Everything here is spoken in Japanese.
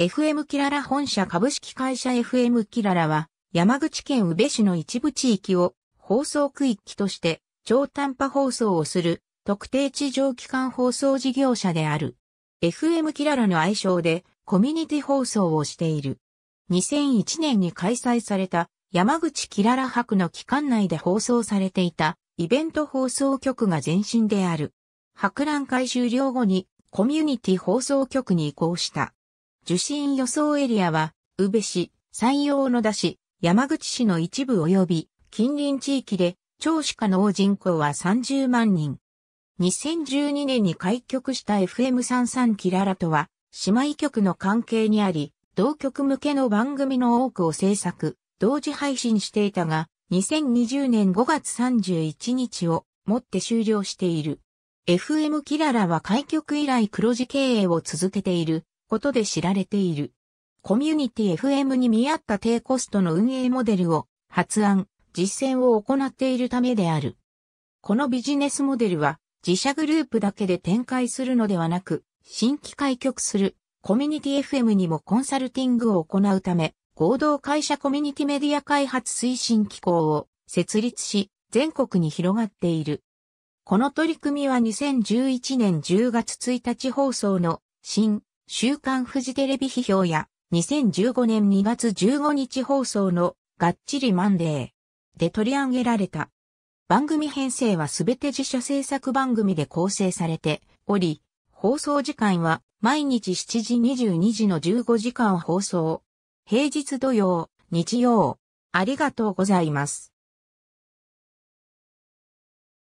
FM キララ本社株式会社 FM キララは、山口県宇部市の一部地域を放送区域として超短波放送をする特定地上機関放送事業者である。FM キララの愛称でコミュニティ放送をしている。2001年に開催された山口キララ博の期間内で放送されていたイベント放送局が前身である。博覧会終了後にコミュニティ放送局に移行した。受信予想エリアは、宇部市、山陽野田市、山口市の一部及び近隣地域で、長子化の人口は30万人。2012年に開局した FM33 キララとは、姉妹局の関係にあり、同局向けの番組の多くを制作、同時配信していたが、2020年5月31日をもって終了している。FM キララは開局以来黒字経営を続けていることで知られている。コミュニティ FM に見合った低コストの運営モデルを発案、実践を行っているためである。このビジネスモデルは自社グループだけで展開するのではなく、新規開局するコミュニティ FM にもコンサルティングを行うため、合同会社コミュニティメディア開発推進機構を設立し、全国に広がっている。この取り組みは2011年10月1日放送の新週刊フジテレビ批評や、2015年2月15日放送の、がっちりマンデーで取り上げられた。番組編成はすべて自社制作番組で構成されており、放送時間は毎日7時22時の15時間放送。平日土曜、日曜。ありがとうございます。